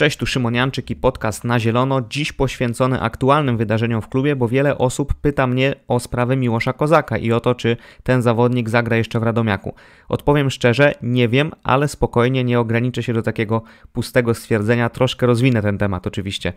Cześć, tu Szymonianczyk i podcast Na Zielono, dziś poświęcony aktualnym wydarzeniom w klubie, bo wiele osób pyta mnie o sprawę Miłosza Kozaka i o to, czy ten zawodnik zagra jeszcze w Radomiaku. Odpowiem szczerze, nie wiem, ale spokojnie nie ograniczę się do takiego pustego stwierdzenia, troszkę rozwinę ten temat oczywiście.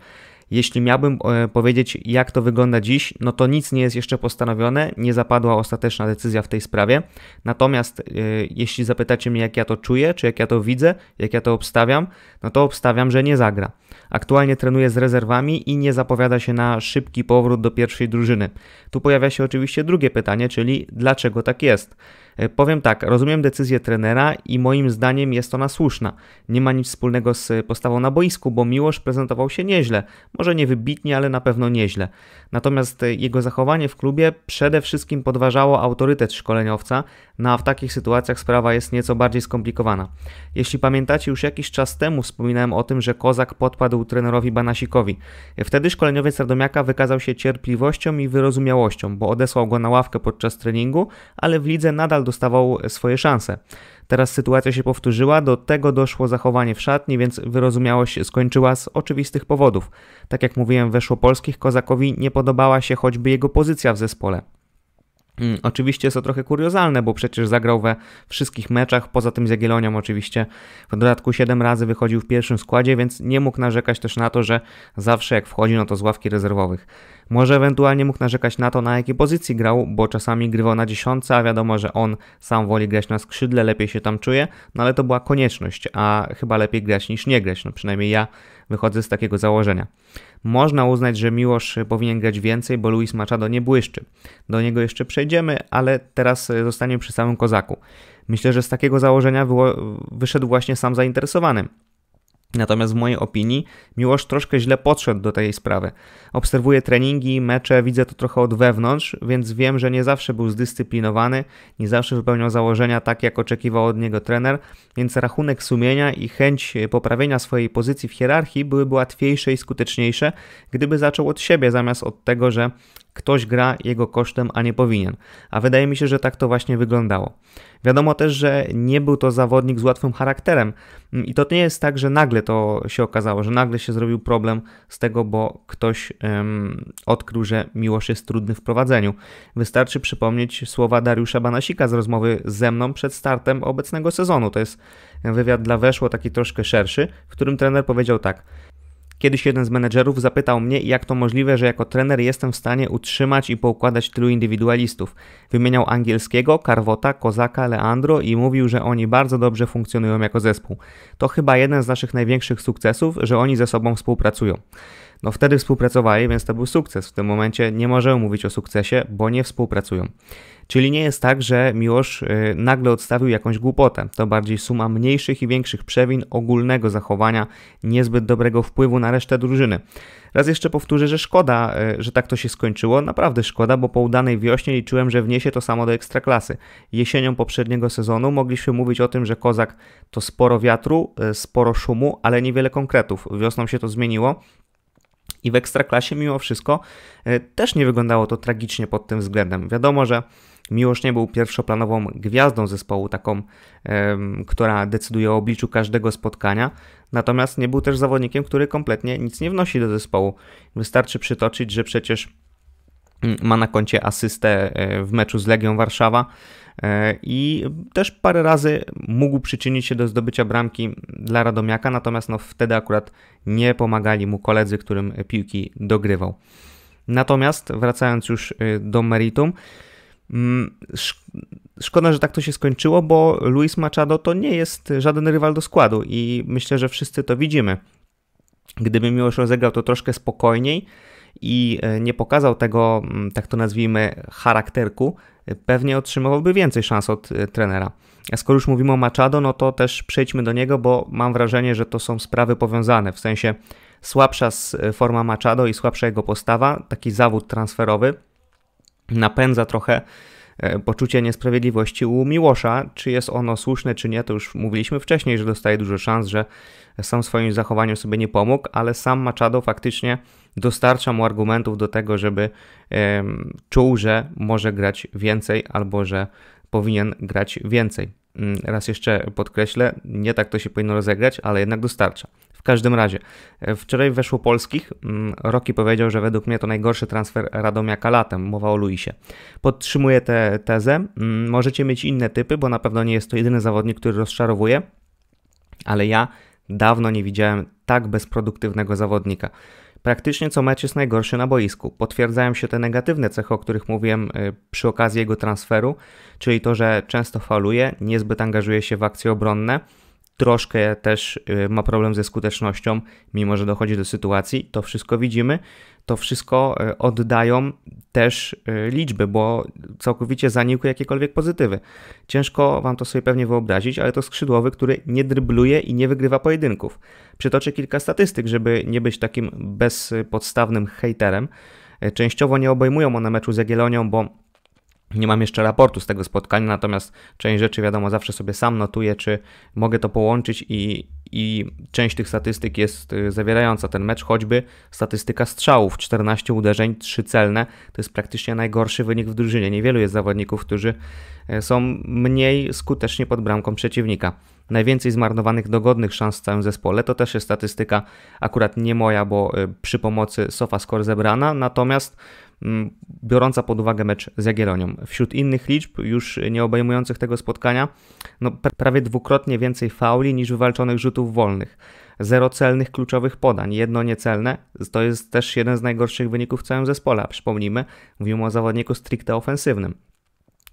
Jeśli miałbym e, powiedzieć, jak to wygląda dziś, no to nic nie jest jeszcze postanowione, nie zapadła ostateczna decyzja w tej sprawie. Natomiast e, jeśli zapytacie mnie, jak ja to czuję, czy jak ja to widzę, jak ja to obstawiam, no to obstawiam, że nie zagra. Aktualnie trenuje z rezerwami i nie zapowiada się na szybki powrót do pierwszej drużyny. Tu pojawia się oczywiście drugie pytanie, czyli dlaczego tak jest? E, powiem tak, rozumiem decyzję trenera i moim zdaniem jest ona słuszna. Nie ma nic wspólnego z postawą na boisku, bo Miłosz prezentował się nieźle. Może nie wybitnie, ale na pewno nieźle. Natomiast e, jego zachowanie w klubie przede wszystkim podważało autorytet szkoleniowca, no a w takich sytuacjach sprawa jest nieco bardziej skomplikowana. Jeśli pamiętacie, już jakiś czas temu wspominałem o tym, że Kozak podpadł trenerowi Banasikowi. E, wtedy szkoleniowiec Radomiaka wykazał się cierpliwością i wyrozumiałością, bo odesłał go na ławkę podczas treningu, ale w lidze nadal dostawał swoje szanse. Teraz sytuacja się powtórzyła, do tego doszło zachowanie w szatni, więc wyrozumiałość skończyła z oczywistych powodów. Tak jak mówiłem, weszło polskich Kozakowi nie podobała się choćby jego pozycja w zespole. Mm, oczywiście jest to trochę kuriozalne, bo przecież zagrał we wszystkich meczach, poza tym z Jagiellonią oczywiście. W dodatku 7 razy wychodził w pierwszym składzie, więc nie mógł narzekać też na to, że zawsze jak wchodzi, no to z ławki rezerwowych. Może ewentualnie mógł narzekać na to, na jakiej pozycji grał, bo czasami grywał na dziesiątce, a wiadomo, że on sam woli grać na skrzydle, lepiej się tam czuje, no ale to była konieczność, a chyba lepiej grać niż nie grać, no przynajmniej ja Wychodzę z takiego założenia. Można uznać, że Miłosz powinien grać więcej, bo Luis Machado nie błyszczy. Do niego jeszcze przejdziemy, ale teraz e, zostaniemy przy samym Kozaku. Myślę, że z takiego założenia wyszedł właśnie sam zainteresowany. Natomiast w mojej opinii Miłosz troszkę źle podszedł do tej sprawy. Obserwuję treningi, mecze, widzę to trochę od wewnątrz, więc wiem, że nie zawsze był zdyscyplinowany, nie zawsze wypełniał założenia tak, jak oczekiwał od niego trener, więc rachunek sumienia i chęć poprawienia swojej pozycji w hierarchii byłyby łatwiejsze i skuteczniejsze, gdyby zaczął od siebie, zamiast od tego, że ktoś gra jego kosztem, a nie powinien. A wydaje mi się, że tak to właśnie wyglądało. Wiadomo też, że nie był to zawodnik z łatwym charakterem i to nie jest tak, że nagle to się okazało, że nagle się zrobił problem z tego, bo ktoś um, odkrył, że miłość jest trudny w prowadzeniu. Wystarczy przypomnieć słowa Dariusza Banasika z rozmowy ze mną przed startem obecnego sezonu. To jest wywiad dla Weszło, taki troszkę szerszy, w którym trener powiedział tak: Kiedyś jeden z menedżerów zapytał mnie, jak to możliwe, że jako trener jestem w stanie utrzymać i poukładać tylu indywidualistów. Wymieniał angielskiego, Karwota, Kozaka, Leandro i mówił, że oni bardzo dobrze funkcjonują jako zespół. To chyba jeden z naszych największych sukcesów, że oni ze sobą współpracują. No wtedy współpracowali, więc to był sukces. W tym momencie nie możemy mówić o sukcesie, bo nie współpracują. Czyli nie jest tak, że Miłosz y, nagle odstawił jakąś głupotę. To bardziej suma mniejszych i większych przewin ogólnego zachowania, niezbyt dobrego wpływu na resztę drużyny. Raz jeszcze powtórzę, że szkoda, y, że tak to się skończyło. Naprawdę szkoda, bo po udanej wiośnie liczyłem, że wniesie to samo do ekstraklasy. Jesienią poprzedniego sezonu mogliśmy mówić o tym, że Kozak to sporo wiatru, y, sporo szumu, ale niewiele konkretów. Wiosną się to zmieniło. I w ekstraklasie, mimo wszystko, też nie wyglądało to tragicznie pod tym względem. Wiadomo, że Miłosz nie był pierwszoplanową gwiazdą zespołu, taką, która decyduje o obliczu każdego spotkania, natomiast nie był też zawodnikiem, który kompletnie nic nie wnosi do zespołu. Wystarczy przytoczyć, że przecież mm, ma na koncie asystę e, w meczu z Legią Warszawa e, i też parę razy mógł przyczynić się do zdobycia bramki dla Radomiaka, natomiast no wtedy akurat nie pomagali mu koledzy, którym piłki dogrywał. Natomiast wracając już e, do meritum, Mm, szkoda, że tak to się skończyło, bo Luis Machado to nie jest żaden rywal do składu i myślę, że wszyscy to widzimy. Gdyby Miłosz rozegrał to troszkę spokojniej i e, nie pokazał tego, mm, tak to nazwijmy, charakterku, pewnie otrzymywałby więcej szans od e, trenera. A skoro już mówimy o Machado, no to też przejdźmy do niego, bo mam wrażenie, że to są sprawy powiązane, w sensie słabsza e, forma Machado i słabsza jego postawa, taki zawód transferowy – napędza trochę e, poczucie niesprawiedliwości u Miłosza. Czy jest ono słuszne, czy nie, to już mówiliśmy wcześniej, że dostaje dużo szans, że sam swoim zachowaniem sobie nie pomógł, ale sam Machado faktycznie dostarcza mu argumentów do tego, żeby czuł, że może grać więcej albo że powinien grać więcej. Mm, raz jeszcze podkreślę, nie tak to się powinno rozegrać, ale jednak dostarcza każdym razie, e, wczoraj weszło polskich. Mm, Roki powiedział, że według mnie to najgorszy transfer Radomiaka latem. Mowa o Luisie. Podtrzymuję tę tezę. Mm, możecie mieć inne typy, bo na pewno nie jest to jedyny zawodnik, który rozczarowuje, ale ja dawno nie widziałem tak bezproduktywnego zawodnika. Praktycznie co mecz jest najgorszy na boisku. Potwierdzają się te negatywne cechy, o których mówiłem y, przy okazji jego transferu, czyli to, że często faluje, niezbyt angażuje się w akcje obronne, troszkę też y, ma problem ze skutecznością, mimo że dochodzi do sytuacji, to wszystko widzimy, to wszystko y, oddają też y, liczby, bo całkowicie zanikły jakiekolwiek pozytywy. Ciężko wam to sobie pewnie wyobrazić, ale to skrzydłowy, który nie drybluje i nie wygrywa pojedynków. Przytoczę kilka statystyk, żeby nie być takim bezpodstawnym hejterem. Częściowo nie obejmują one meczu z Jagiellonią, bo nie mam jeszcze raportu z tego spotkania, natomiast część rzeczy, wiadomo, zawsze sobie sam notuję, czy mogę to połączyć i, i część tych statystyk jest y, zawierająca ten mecz, choćby statystyka strzałów, 14 uderzeń, 3 celne, to jest praktycznie najgorszy wynik w drużynie. Niewielu jest zawodników, którzy e, są mniej skutecznie pod bramką przeciwnika. Najwięcej zmarnowanych dogodnych szans w całym zespole, to też jest statystyka akurat nie moja, bo y, przy pomocy SofaScore zebrana, natomiast Mm, biorąca pod uwagę mecz z Jagiellonią. Wśród innych liczb, już nie obejmujących tego spotkania, no prawie dwukrotnie więcej fauli niż wywalczonych rzutów wolnych. Zero celnych kluczowych podań, jedno niecelne, to jest też jeden z najgorszych wyników w całym zespole. A przypomnijmy, mówimy o zawodniku stricte ofensywnym.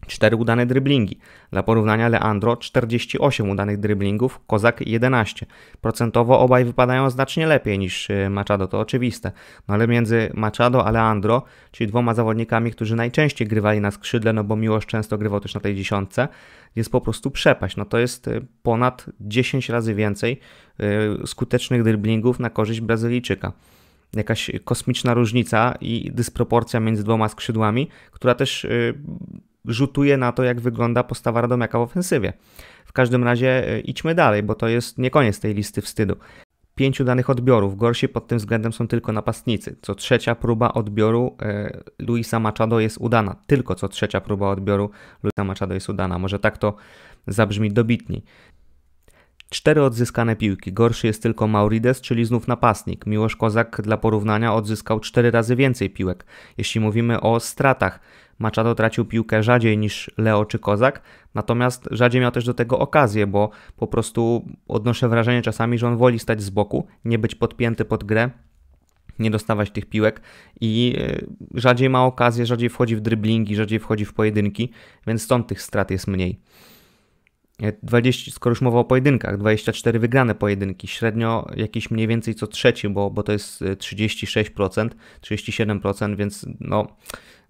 4 udane dryblingi. Dla porównania Leandro 48 udanych dryblingów, Kozak 11. Procentowo obaj wypadają znacznie lepiej niż y, Machado, to oczywiste. No ale między Machado a Leandro, czyli dwoma zawodnikami, którzy najczęściej grywali na skrzydle, no bo Miłosz często grywał też na tej dziesiątce, jest po prostu przepaść. No to jest y, ponad 10 razy więcej y, skutecznych dryblingów na korzyść Brazylijczyka jakaś kosmiczna różnica i dysproporcja między dwoma skrzydłami, która też rzutuje na to, jak wygląda postawa Radomiaka w ofensywie. W każdym razie e, idźmy dalej, bo to jest nie koniec tej listy wstydu. Pięciu danych odbiorów. Gorsi pod tym względem są tylko napastnicy. Co trzecia próba odbioru e, Luisa Machado jest udana. Tylko co trzecia próba odbioru Luisa Machado jest udana. Może tak to zabrzmi dobitniej. Cztery odzyskane piłki. Gorszy jest tylko Maurides, czyli znów napastnik. Miłosz Kozak dla porównania odzyskał cztery razy więcej piłek. Jeśli mówimy o stratach, Machado tracił piłkę rzadziej niż Leo czy Kozak, natomiast rzadziej miał też do tego okazję, bo po prostu odnoszę wrażenie czasami, że on woli stać z boku, nie być podpięty pod grę, nie dostawać tych piłek i e, rzadziej ma okazję, rzadziej wchodzi w dryblingi, rzadziej wchodzi w pojedynki, więc stąd tych strat jest mniej. 20, e, skoro już mowa o pojedynkach, 24 wygrane pojedynki, średnio jakieś mniej więcej co trzeci, bo, bo to jest 36%, e, 37%, więc no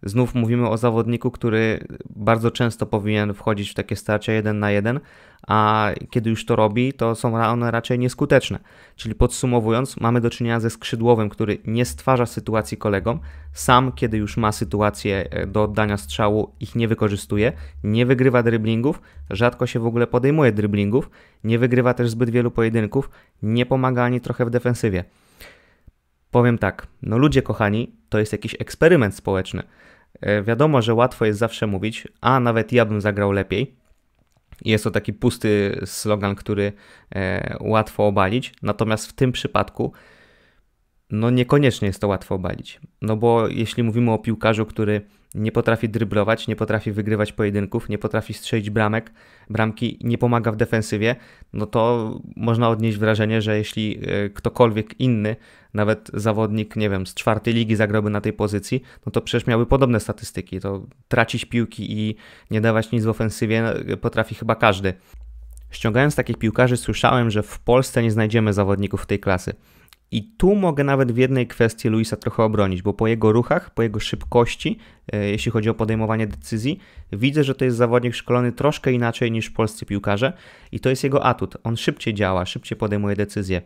Znów mówimy o zawodniku, który bardzo często powinien wchodzić w takie starcia jeden na jeden, a kiedy już to robi, to są one raczej nieskuteczne. Czyli podsumowując, mamy do czynienia ze skrzydłowym, który nie stwarza sytuacji kolegom, sam kiedy już ma sytuację e, do oddania strzału, ich nie wykorzystuje, nie wygrywa dryblingów, rzadko się w ogóle podejmuje dryblingów, nie wygrywa też zbyt wielu pojedynków, nie pomaga ani trochę w defensywie. Powiem tak, no ludzie kochani, to jest jakiś eksperyment społeczny. E, wiadomo, że łatwo jest zawsze mówić, a nawet ja bym zagrał lepiej. Jest to taki pusty slogan, który e, łatwo obalić. Natomiast w tym przypadku no niekoniecznie jest to łatwo obalić. No bo jeśli mówimy o piłkarzu, który nie potrafi dryblować, nie potrafi wygrywać pojedynków, nie potrafi strzelić bramek, bramki, nie pomaga w defensywie, no to można odnieść wrażenie, że jeśli e, ktokolwiek inny, nawet zawodnik, nie wiem, z czwartej ligi zagrałby na tej pozycji, no to przecież miałby podobne statystyki. To tracić piłki i nie dawać nic w ofensywie e, potrafi chyba każdy. Ściągając takich piłkarzy, słyszałem, że w Polsce nie znajdziemy zawodników tej klasy. I tu mogę nawet w jednej kwestii Luisa trochę obronić, bo po jego ruchach, po jego szybkości, e, jeśli chodzi o podejmowanie decyzji, widzę, że to jest zawodnik szkolony troszkę inaczej niż polscy piłkarze i to jest jego atut. On szybciej działa, szybciej podejmuje decyzje.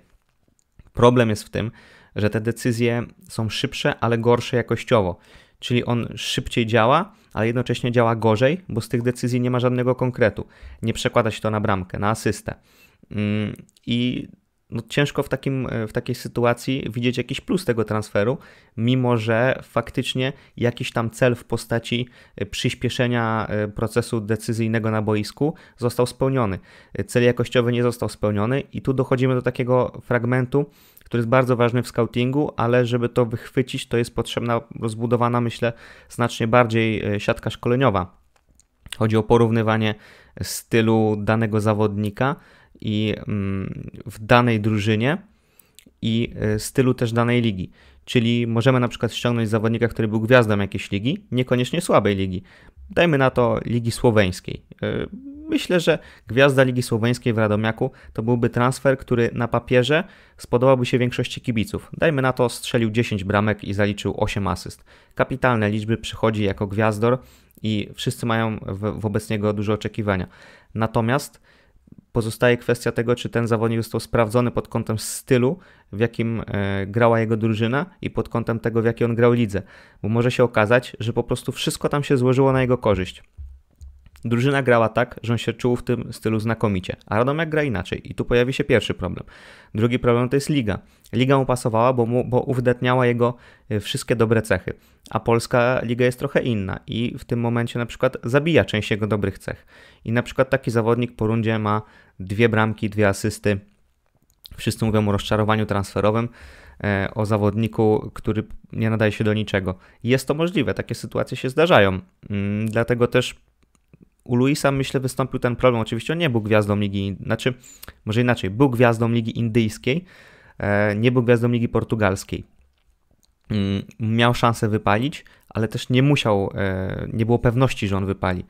Problem jest w tym, że te decyzje są szybsze, ale gorsze jakościowo. Czyli on szybciej działa, ale jednocześnie działa gorzej, bo z tych decyzji nie ma żadnego konkretu. Nie przekłada się to na bramkę, na asystę. Mm, I no ciężko w, takim, e, w takiej sytuacji widzieć jakiś plus tego transferu, mimo że faktycznie jakiś tam cel w postaci e, przyspieszenia e, procesu decyzyjnego na boisku został spełniony. Cel jakościowy nie został spełniony, i tu dochodzimy do takiego fragmentu, który jest bardzo ważny w scoutingu, ale żeby to wychwycić, to jest potrzebna rozbudowana, myślę, znacznie bardziej siatka szkoleniowa. Chodzi o porównywanie stylu danego zawodnika i mm, w danej drużynie i e, stylu też danej ligi. Czyli możemy na przykład ściągnąć zawodnika, który był gwiazdą jakiejś ligi, niekoniecznie słabej ligi. Dajmy na to ligi słoweńskiej. E, myślę, że gwiazda Ligi Słoweńskiej w Radomiaku to byłby transfer, który na papierze spodobałby się większości kibiców. Dajmy na to, strzelił 10 bramek i zaliczył 8 asyst. Kapitalne liczby przychodzi jako gwiazdor i wszyscy mają wobec niego duże oczekiwania. Natomiast Pozostaje kwestia tego, czy ten zawodnik został sprawdzony pod kątem stylu, w jakim e, grała jego drużyna i pod kątem tego, w jaki on grał lidze. Bo może się okazać, że po prostu wszystko tam się złożyło na jego korzyść. Drużyna grała tak, że on się czuł w tym stylu znakomicie, a Radomiak gra inaczej i tu pojawi się pierwszy problem. Drugi problem to jest liga. Liga mu pasowała, bo, mu, bo jego y, wszystkie dobre cechy, a polska liga jest trochę inna i w tym momencie na przykład zabija część jego dobrych cech. I na przykład taki zawodnik po rundzie ma dwie bramki, dwie asysty. Wszyscy mówią o rozczarowaniu transferowym e, o zawodniku, który nie nadaje się do niczego. Jest to możliwe, takie sytuacje się zdarzają. Mm, dlatego też u Luisa, myślę, wystąpił ten problem. Oczywiście on nie był gwiazdą ligi, znaczy, może inaczej, był gwiazdą ligi indyjskiej, e, nie był gwiazdą ligi portugalskiej. Mm, miał szansę wypalić, ale też nie musiał, e, nie było pewności, że on wypali.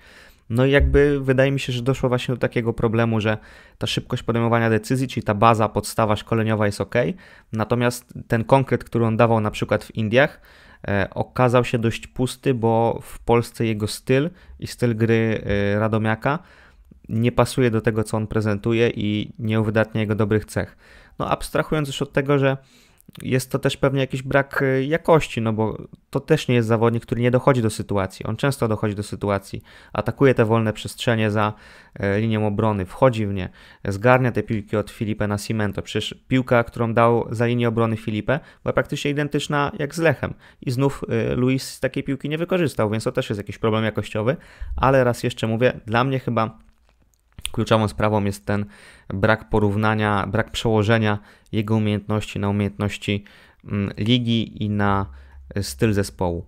No i jakby wydaje mi się, że doszło właśnie do takiego problemu, że ta szybkość podejmowania decyzji, czyli ta baza, podstawa szkoleniowa jest ok, natomiast ten konkret, który on dawał na przykład w Indiach, E, okazał się dość pusty, bo w Polsce jego styl i styl gry e, Radomiaka nie pasuje do tego, co on prezentuje i nie uwydatnia jego dobrych cech. No abstrahując już od tego, że jest to też pewnie jakiś brak e, jakości, no bo to też nie jest zawodnik, który nie dochodzi do sytuacji. On często dochodzi do sytuacji, atakuje te wolne przestrzenie za e, linią obrony, wchodzi w nie, zgarnia te piłki od Filipe Nascimento. Przecież piłka, którą dał za linię obrony Filipe, była praktycznie identyczna jak z Lechem i znów e, Luis takiej piłki nie wykorzystał, więc to też jest jakiś problem jakościowy, ale raz jeszcze mówię, dla mnie chyba kluczową sprawą jest ten brak porównania, brak przełożenia jego umiejętności na umiejętności mm, ligi i na e, styl zespołu.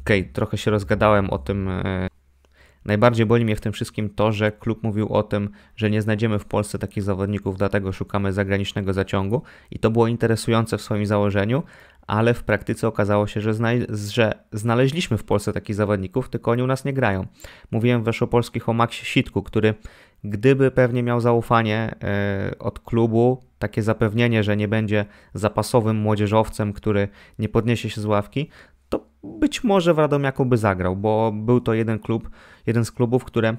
Okej, okay, trochę się rozgadałem o tym. E, najbardziej boli mnie w tym wszystkim to, że klub mówił o tym, że nie znajdziemy w Polsce takich zawodników, dlatego szukamy zagranicznego zaciągu i to było interesujące w swoim założeniu, ale w praktyce okazało się, że, zna że znaleźliśmy w Polsce takich zawodników, tylko oni u nas nie grają. Mówiłem w Weszopolskich o Maxie Sitku, który Gdyby pewnie miał zaufanie e, od klubu, takie zapewnienie, że nie będzie zapasowym młodzieżowcem, który nie podniesie się z ławki, to być może w Radomiaku by zagrał, bo był to jeden klub, jeden z klubów, które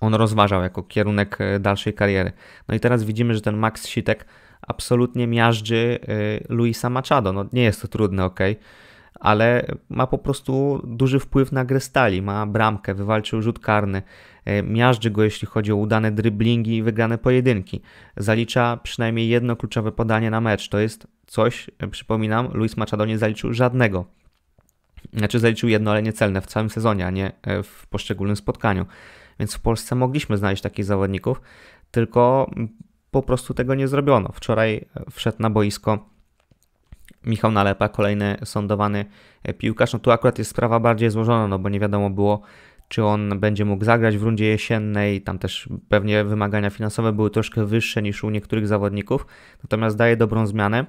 on rozważał jako kierunek e, dalszej kariery. No i teraz widzimy, że ten Max Sitek absolutnie miażdży e, Luisa Machado. No nie jest to trudne, ok? ale ma po prostu duży wpływ na grę stali. Ma bramkę, wywalczył rzut karny, e, miażdży go jeśli chodzi o udane driblingi i wygrane pojedynki. Zalicza przynajmniej jedno kluczowe podanie na mecz. To jest coś, e, przypominam, Luis Machado nie zaliczył żadnego. Znaczy zaliczył jedno, ale niecelne w całym sezonie, a nie e, w poszczególnym spotkaniu. Więc w Polsce mogliśmy znaleźć takich zawodników, tylko po prostu tego nie zrobiono. Wczoraj wszedł na boisko Michał Nalepa, kolejny sądowany e, piłkarz. No tu akurat jest sprawa bardziej złożona, no bo nie wiadomo było, czy on będzie mógł zagrać w rundzie jesiennej. Tam też pewnie wymagania finansowe były troszkę wyższe niż u niektórych zawodników, natomiast daje dobrą zmianę.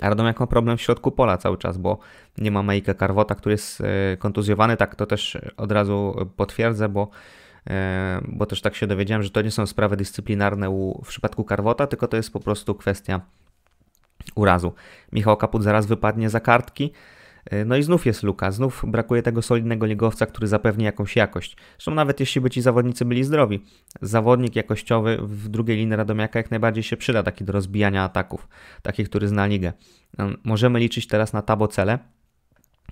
radom ma problem w środku pola cały czas, bo nie ma Mejka Karwota, który jest e, kontuzjowany. Tak to też od razu potwierdzę, bo, e, bo też tak się dowiedziałem, że to nie są sprawy dyscyplinarne u, w przypadku Karwota, tylko to jest po prostu kwestia urazu. Michał Kaput zaraz wypadnie za kartki. Y, no i znów jest luka, znów brakuje tego solidnego ligowca, który zapewni jakąś jakość. Zresztą nawet jeśli by ci zawodnicy byli zdrowi, zawodnik jakościowy w drugiej linii Radomiaka jak najbardziej się przyda, taki do rozbijania ataków, taki, który zna ligę. Y, możemy liczyć teraz na Tabocele,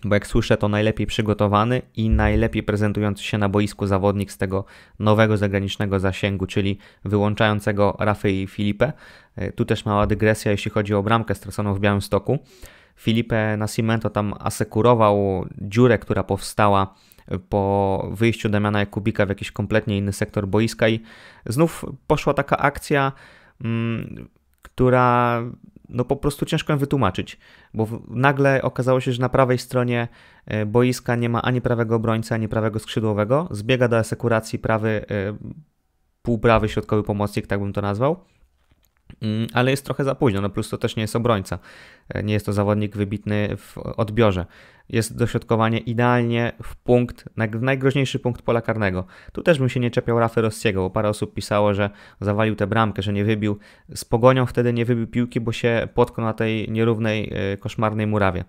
bo jak słyszę, to najlepiej przygotowany i najlepiej prezentujący się na boisku zawodnik z tego nowego zagranicznego zasięgu, czyli wyłączającego Rafę i Filipę. E, tu też mała dygresja, jeśli chodzi o bramkę straconą w białym stoku. Filipe Nascimento tam asekurował dziurę, która powstała e, po wyjściu Damiana Jakubika w jakiś kompletnie inny sektor boiska i znów poszła taka akcja, mm, która no po prostu ciężko ją wytłumaczyć, bo nagle okazało się, że na prawej stronie e, boiska nie ma ani prawego obrońcy, ani prawego skrzydłowego. Zbiega do asekuracji prawy, e, półprawy środkowy pomocnik, tak bym to nazwał. Mm, ale jest trochę za późno. No plus to też nie jest obrońca. E, nie jest to zawodnik wybitny w odbiorze. Jest dośrodkowanie idealnie w punkt, w najgroźniejszy punkt pola karnego. Tu też bym się nie czepiał Rafy Rossiego, bo parę osób pisało, że zawalił tę bramkę, że nie wybił. Z pogonią wtedy nie wybił piłki, bo się potknął na tej nierównej, e, koszmarnej murawie.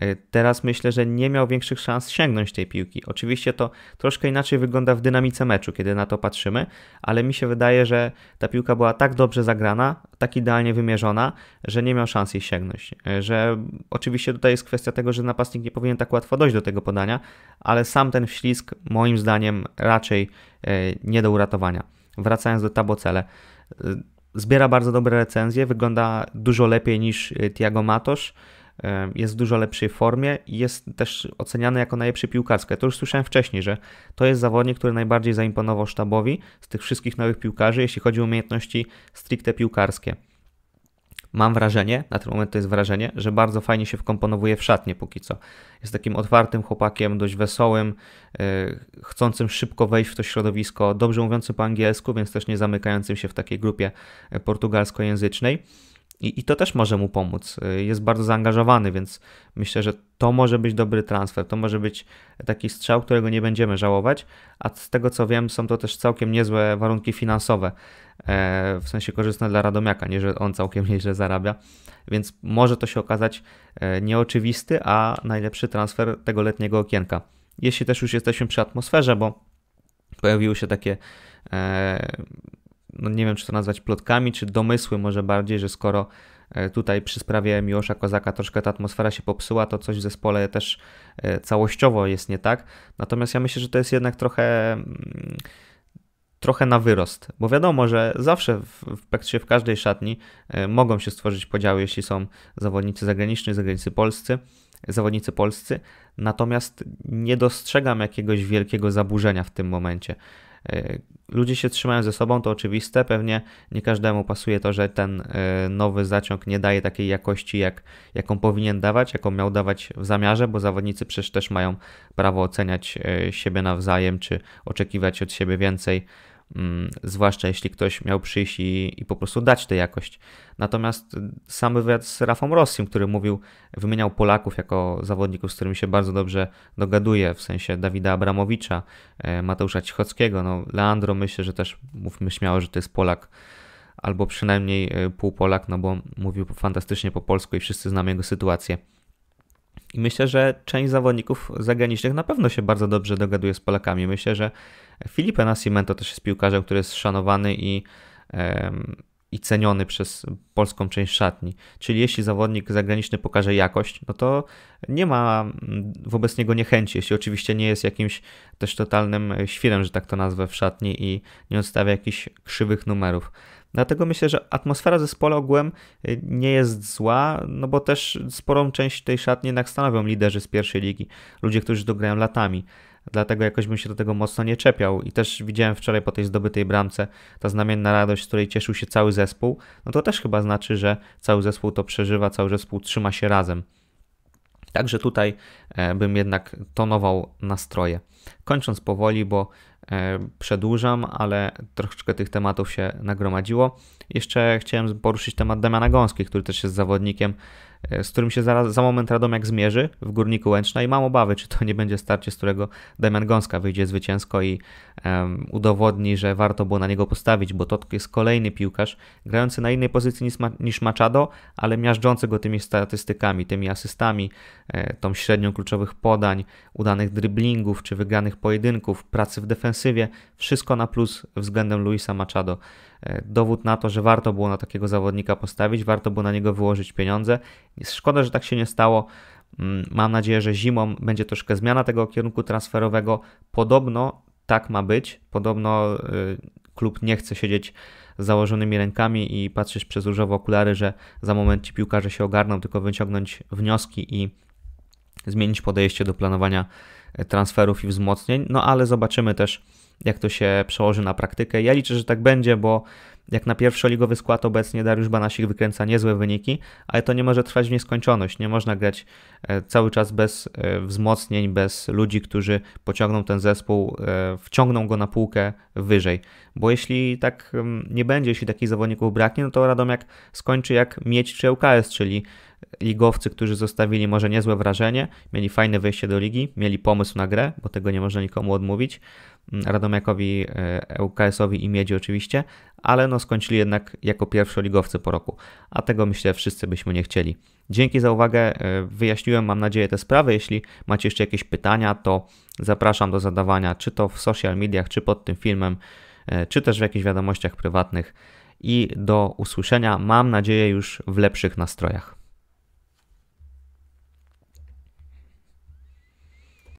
E, teraz myślę, że nie miał większych szans sięgnąć tej piłki. Oczywiście to troszkę inaczej wygląda w dynamice meczu, kiedy na to patrzymy, ale mi się wydaje, że ta piłka była tak dobrze zagrana, tak idealnie wymierzona, że nie miał szans jej sięgnąć. E, że oczywiście tutaj jest kwestia tego, że napastnik nie powinien tak łatwo dojść do tego podania, ale sam ten wślizg moim zdaniem raczej e, nie do uratowania. Wracając do Tabocele zbiera bardzo dobre recenzje, wygląda dużo lepiej niż Tiago Matosz jest w dużo lepszej formie i jest też oceniany jako najlepszy piłkarskie. to już słyszałem wcześniej, że to jest zawodnik, który najbardziej zaimponował sztabowi z tych wszystkich nowych piłkarzy, jeśli chodzi o umiejętności stricte piłkarskie. Mam wrażenie, na ten moment to jest wrażenie, że bardzo fajnie się wkomponowuje w szatnie póki co. Jest takim otwartym chłopakiem, dość wesołym, e, chcącym szybko wejść w to środowisko, dobrze mówiącym po angielsku, więc też nie zamykającym się w takiej grupie e, portugalskojęzycznej. I, I to też może mu pomóc. Y, jest bardzo zaangażowany, więc myślę, że to może być dobry transfer. To może być taki strzał, którego nie będziemy żałować. A z tego co wiem, są to też całkiem niezłe warunki finansowe, e, w sensie korzystne dla Radomiaka, nie że on całkiem nieźle zarabia. Więc może to się okazać e, nieoczywisty, a najlepszy transfer tego letniego okienka. Jeśli też już jesteśmy przy atmosferze, bo pojawiły się takie e, no nie wiem czy to nazwać plotkami, czy domysły może bardziej, że skoro e, tutaj przy sprawie Miłosza Kozaka troszkę ta atmosfera się popsuła, to coś w zespole też e, całościowo jest nie tak. Natomiast ja myślę, że to jest jednak trochę mm, trochę na wyrost, bo wiadomo, że zawsze w, w praktycznie w każdej szatni e, mogą się stworzyć podziały, jeśli są zawodnicy zagraniczni, zagranicy polscy, zawodnicy polscy, natomiast nie dostrzegam jakiegoś wielkiego zaburzenia w tym momencie. E, ludzie się trzymają ze sobą, to oczywiste. Pewnie nie każdemu pasuje to, że ten e, nowy zaciąg nie daje takiej jakości, jak, jaką powinien dawać, jaką miał dawać w zamiarze, bo zawodnicy przecież też mają prawo oceniać e, siebie nawzajem, czy oczekiwać od siebie więcej Mm, zwłaszcza jeśli ktoś miał przyjść i, i, po prostu dać tę jakość. Natomiast y, sam wywiad z Rafą Rossim, który mówił, wymieniał Polaków jako zawodników, z którymi się bardzo dobrze dogaduje, w sensie Dawida Abramowicza, e, Mateusza Cichockiego, no Leandro myślę, że też mówmy śmiało, że to jest Polak, albo przynajmniej e, pół Polak, no bo mówił fantastycznie po polsku i wszyscy znamy jego sytuację. I myślę, że część zawodników zagranicznych na pewno się bardzo dobrze dogaduje z Polakami. Myślę, że Filipe Nascimento też jest piłkarzem, który jest szanowany i, i ceniony przez polską część szatni. Czyli jeśli zawodnik zagraniczny pokaże jakość, no to nie ma wobec niego niechęci, jeśli oczywiście nie jest jakimś też totalnym świrem, że tak to nazwę w szatni i nie odstawia jakichś krzywych numerów. Dlatego myślę, że atmosfera zespołu ogółem y, nie jest zła, no bo też sporą część tej szatni jednak stanowią liderzy z pierwszej ligi, ludzie, którzy dograją latami. Dlatego jakoś bym się do tego mocno nie czepiał. I też widziałem wczoraj po tej zdobytej bramce ta znamienna radość, z której cieszył się cały zespół. No to też chyba znaczy, że cały zespół to przeżywa, cały zespół trzyma się razem. Także tutaj e, bym jednak tonował nastroje. Kończąc powoli, bo e, przedłużam, ale troszeczkę tych tematów się nagromadziło. Jeszcze chciałem poruszyć temat Damiana Gąski, który też jest zawodnikiem, e, z którym się zaraz, za moment Radomiak zmierzy w Górniku Łęczna i mam obawy, czy to nie będzie starcie, z którego Damian Gąska wyjdzie zwycięsko i um, udowodni, że warto było na niego postawić, bo to jest kolejny piłkarz grający na innej pozycji niż, niż Machado, ale miażdżący go tymi statystykami, tymi asystami, e, tą średnią kluczowych podań, udanych driblingów czy wygranych wygranych pojedynków, pracy w defensywie, wszystko na plus względem Luisa Machado. E, dowód na to, że warto było na takiego zawodnika postawić, warto było na niego wyłożyć pieniądze. Szkoda, że tak się nie stało. Mm, mam nadzieję, że zimą będzie troszkę zmiana tego kierunku transferowego. Podobno tak ma być. Podobno e, klub nie chce siedzieć z założonymi rękami i patrzeć przez różowe okulary, że za moment ci piłkarze się ogarną, tylko wyciągnąć wnioski i zmienić podejście do planowania transferów i wzmocnień, no ale zobaczymy też, jak to się przełoży na praktykę. Ja liczę, że tak będzie, bo jak na pierwszoligowy skład obecnie Dariusz Banasik wykręca niezłe wyniki, ale to nie może trwać w nieskończoność. Nie można grać e, cały czas bez e, wzmocnień, bez ludzi, którzy pociągną ten zespół, e, wciągną go na półkę wyżej. Bo jeśli tak mm, nie będzie, jeśli takich zawodników braknie, no to Radomiak skończy jak Miedź czy ŁKS, czyli ligowcy, którzy zostawili może niezłe wrażenie, mieli fajne wejście do ligi, mieli pomysł na grę, bo tego nie można nikomu odmówić. Mm, Radomiakowi, e, ŁKS-owi i Miedzi oczywiście, ale no skończyli jednak jako ligowcy po roku, a tego myślę wszyscy byśmy nie chcieli. Dzięki za uwagę, e, wyjaśniłem mam nadzieję te sprawy, jeśli macie jeszcze jakieś pytania to zapraszam do zadawania czy to w social mediach, czy pod tym filmem, e, czy też w jakichś wiadomościach prywatnych i do usłyszenia mam nadzieję już w lepszych nastrojach.